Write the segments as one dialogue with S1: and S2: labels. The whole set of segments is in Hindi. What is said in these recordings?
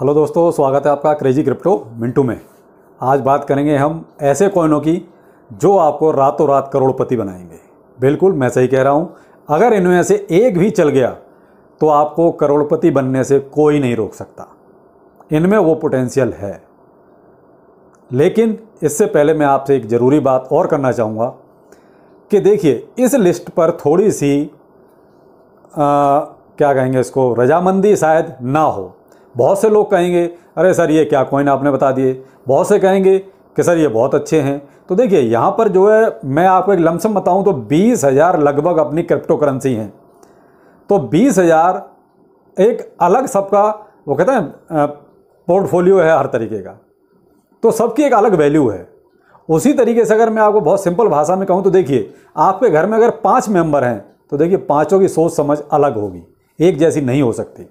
S1: हेलो दोस्तों स्वागत है आपका क्रेजी क्रिप्टो मिंटू में आज बात करेंगे हम ऐसे कॉइनों की जो आपको रातों रात करोड़पति बनाएंगे बिल्कुल मैं सही कह रहा हूँ अगर इनमें से एक भी चल गया तो आपको करोड़पति बनने से कोई नहीं रोक सकता इनमें वो पोटेंशियल है लेकिन इससे पहले मैं आपसे एक ज़रूरी बात और करना चाहूँगा कि देखिए इस लिस्ट पर थोड़ी सी आ, क्या कहेंगे इसको रजामंदी शायद ना हो बहुत से लोग कहेंगे अरे सर ये क्या कॉइन आपने बता दिए बहुत से कहेंगे कि सर ये बहुत अच्छे हैं तो देखिए यहाँ पर जो है मैं आपको एक लमसम बताऊँ तो बीस हज़ार लगभग अपनी क्रिप्टो करेंसी हैं तो बीस हज़ार एक अलग सबका वो कहते हैं पोर्टफोलियो है हर तरीके का तो सबकी एक अलग वैल्यू है उसी तरीके से अगर मैं आपको बहुत सिंपल भाषा में कहूँ तो देखिए आपके घर में अगर पाँच मेम्बर हैं तो देखिए पाँचों की सोच समझ अलग होगी एक जैसी नहीं हो सकती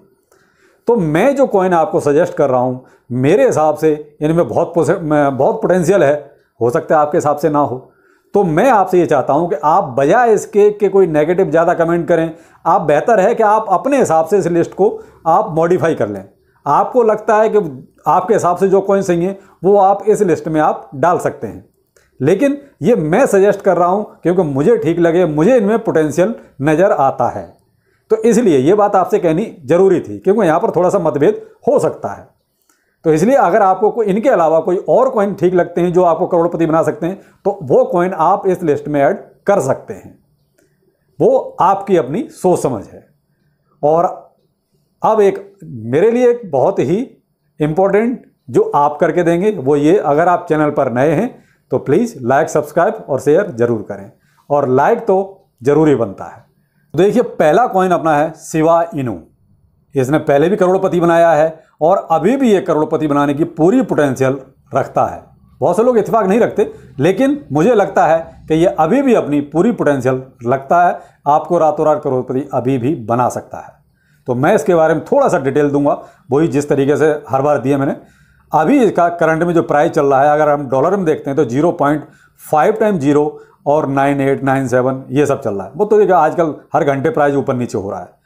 S1: तो मैं जो कॉइन आपको सजेस्ट कर रहा हूँ मेरे हिसाब से इनमें बहुत बहुत पोटेंशियल है हो सकता है आपके हिसाब से ना हो तो मैं आपसे ये चाहता हूँ कि आप बजाय इसके के कोई नेगेटिव ज़्यादा कमेंट करें आप बेहतर है कि आप अपने हिसाब से इस लिस्ट को आप मॉडिफाई कर लें आपको लगता है कि आपके हिसाब से जो कॉइन सही हैं वो आप इस लिस्ट में आप डाल सकते हैं लेकिन ये मैं सजेस्ट कर रहा हूँ क्योंकि मुझे ठीक लगे मुझे इनमें पोटेंशियल नज़र आता है तो इसलिए ये बात आपसे कहनी जरूरी थी क्योंकि यहाँ पर थोड़ा सा मतभेद हो सकता है तो इसलिए अगर आपको कोई इनके अलावा कोई और कॉइन ठीक लगते हैं जो आपको करोड़पति बना सकते हैं तो वो कॉइन आप इस लिस्ट में ऐड कर सकते हैं वो आपकी अपनी सोच समझ है और अब एक मेरे लिए एक बहुत ही इम्पोर्टेंट जो आप करके देंगे वो ये अगर आप चैनल पर नए हैं तो प्लीज़ लाइक सब्सक्राइब और शेयर ज़रूर करें और लाइक तो ज़रूरी बनता है तो देखिए पहला कॉइन अपना है सिवा इनू इसने पहले भी करोड़पति बनाया है और अभी भी ये करोड़पति बनाने की पूरी पोटेंशियल रखता है बहुत से लोग इतफाक नहीं रखते लेकिन मुझे लगता है कि ये अभी भी अपनी पूरी पोटेंशियल रखता है आपको रातों रात करोड़पति अभी भी बना सकता है तो मैं इसके बारे में थोड़ा सा डिटेल दूंगा वही जिस तरीके से हर बार दिए मैंने अभी इसका करंट में जो प्राइस चल रहा है अगर हम डॉलर में देखते हैं तो zero point five time zero और नाइन एट नाइन सेवन ये सब चल रहा है वो तो देखिए आजकल हर घंटे प्राइस ऊपर नीचे हो रहा है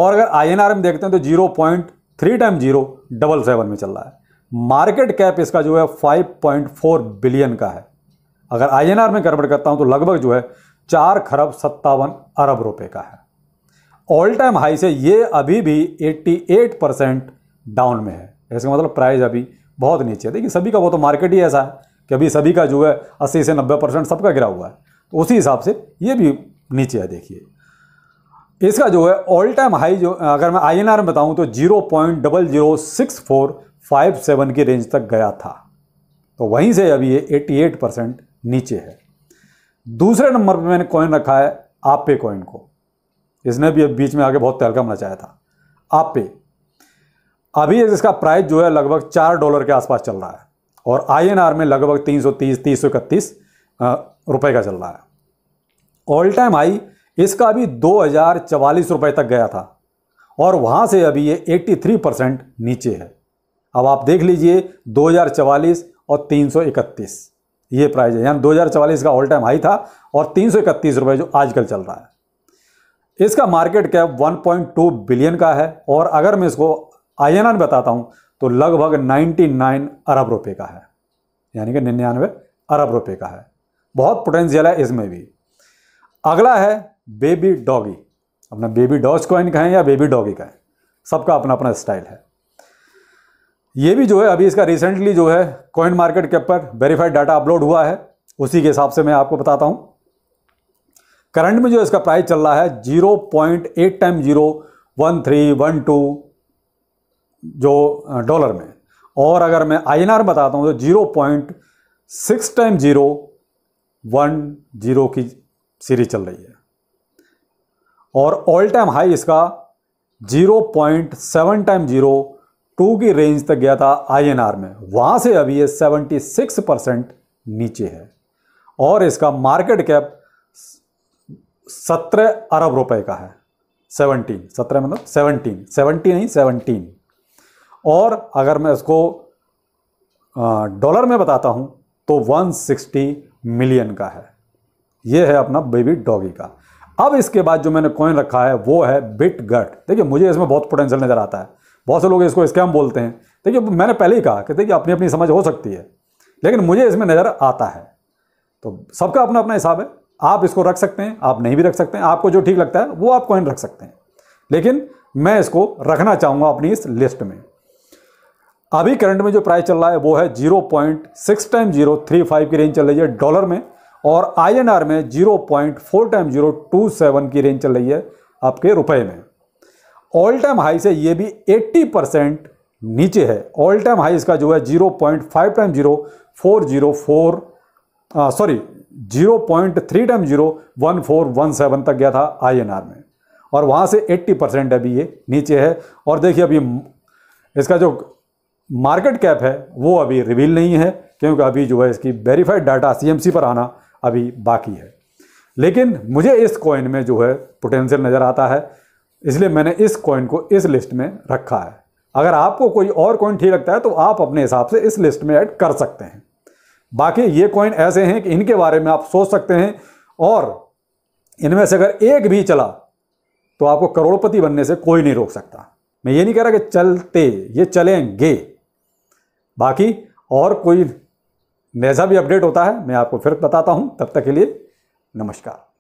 S1: और अगर आई एन आर में देखते हैं तो zero point three time zero double seven में चल रहा है मार्केट कैप इसका जो है फाइव पॉइंट फोर बिलियन का है अगर आई एन आर में गड़बड़ करता हूँ तो लगभग जो है चार खरब सत्तावन अरब रुपये का है ऑल टाइम हाई से ये अभी भी एट परसेंट डाउन में है इसका मतलब प्राइस अभी बहुत नीचे है देखिए सभी का वो तो मार्केट ही ऐसा है कि अभी सभी का जो है अस्सी से नब्बे परसेंट सबका गिरा हुआ है तो उसी हिसाब से ये भी नीचे है देखिए इसका जो है ऑल टाइम हाई जो अगर मैं आई में बताऊँ तो zero point double zero six four five seven की रेंज तक गया था तो वहीं से अभी ये एट्टी एट परसेंट नीचे है दूसरे नंबर पे मैंने कॉइन रखा है आप पे कॉइन को इसने भी अब बीच में आके बहुत तहलका मचाया था आप पे अभी इसका प्राइस जो है लगभग चार डॉलर के आसपास चल रहा है और आईएनआर में लगभग 330 इकतीस रुपए का चल रहा है ऑल टाइम हाई इसका भी दो हज़ार रुपए तक गया था और वहाँ से अभी ये 83 परसेंट नीचे है अब आप देख लीजिए दो और 331 ये प्राइस है यानी दो का ऑल टाइम हाई था और तीन रुपए जो आजकल चल रहा है इसका मार्केट कैप 1.2 बिलियन का है और अगर मैं इसको आई बताता हूँ तो लगभग 99 अरब रुपए का है यानी कि निन्यानवे अरब रुपए का है बहुत पोटेंशियल है इसमें भी अगला है बेबी डॉगी अपना बेबी डॉज कॉइन कहें या बेबी डॉगी कहें सबका अपना अपना स्टाइल है ये भी जो है अभी इसका रिसेंटली जो है कॉइन मार्केट के ऊपर वेरीफाइड डाटा अपलोड हुआ है उसी के हिसाब से मैं आपको बताता हूँ करंट में जो इसका प्राइस चल रहा है zero point eight time zero one three one two जो डॉलर में और अगर मैं आई बताता हूँ तो zero point six time zero one zero की सीरीज चल रही है और ऑल टाइम हाई इसका zero point seven time zero two की रेंज तक गया था आर में वहाँ से अभी ये सेवेंटी सिक्स परसेंट नीचे है और इसका मार्केट कैप सत्रह अरब रुपए का है सेवनटीन सत्रह मतलब सेवनटीन सेवनटी नहीं सेवनटीन और अगर मैं इसको डॉलर में बताता हूँ तो 160 मिलियन का है ये है अपना बेबी डॉगी का अब इसके बाद जो मैंने कॉइन रखा है वो है बिट गट देखिए मुझे इसमें बहुत पोटेंशियल नज़र आता है बहुत से लोग इसको स्कैम बोलते हैं देखिए मैंने पहले ही कहा कि देखिए अपनी अपनी समझ हो सकती है लेकिन मुझे इसमें नज़र आता है तो सबका अपना अपना हिसाब है आप इसको रख सकते हैं आप नहीं भी रख सकते हैं आपको जो ठीक लगता है वो आप कॉइन रख सकते हैं लेकिन मैं इसको रखना चाहूँगा अपनी इस लिस्ट में अभी करंट में जो प्राइस चल रहा है वो है zero point six time zero three five की रेंज चल रही है डॉलर में और आईएनआर में zero point four time zero two seven की रेंज चल रही है आपके रुपए में ऑल टाइम हाई से ये भी एट्टी परसेंट नीचे है ऑल टाइम हाई इसका जो है zero point five time zero four zero four sorry zero point three time zero one four one seven तक गया था आर में और वहाँ से एट्टी परसेंट अभी ये नीचे है और देखिए अभी इसका जो मार्केट कैप है वो अभी रिवील नहीं है क्योंकि अभी जो है इसकी वेरीफाइड डाटा सीएमसी पर आना अभी बाकी है लेकिन मुझे इस कॉइन में जो है पोटेंशियल नज़र आता है इसलिए मैंने इस कॉइन को इस लिस्ट में रखा है अगर आपको कोई और कॉइन ठीक लगता है तो आप अपने हिसाब से इस लिस्ट में ऐड कर सकते हैं बाकी ये कॉइन ऐसे हैं कि इनके बारे में आप सोच सकते हैं और इनमें से अगर एक भी चला तो आपको करोड़पति बनने से कोई नहीं रोक सकता मैं ये नहीं कह रहा कि चलते ये चलेंगे बाकी और कोई मेजा भी अपडेट होता है मैं आपको फिर बताता हूँ तब तक के लिए नमस्कार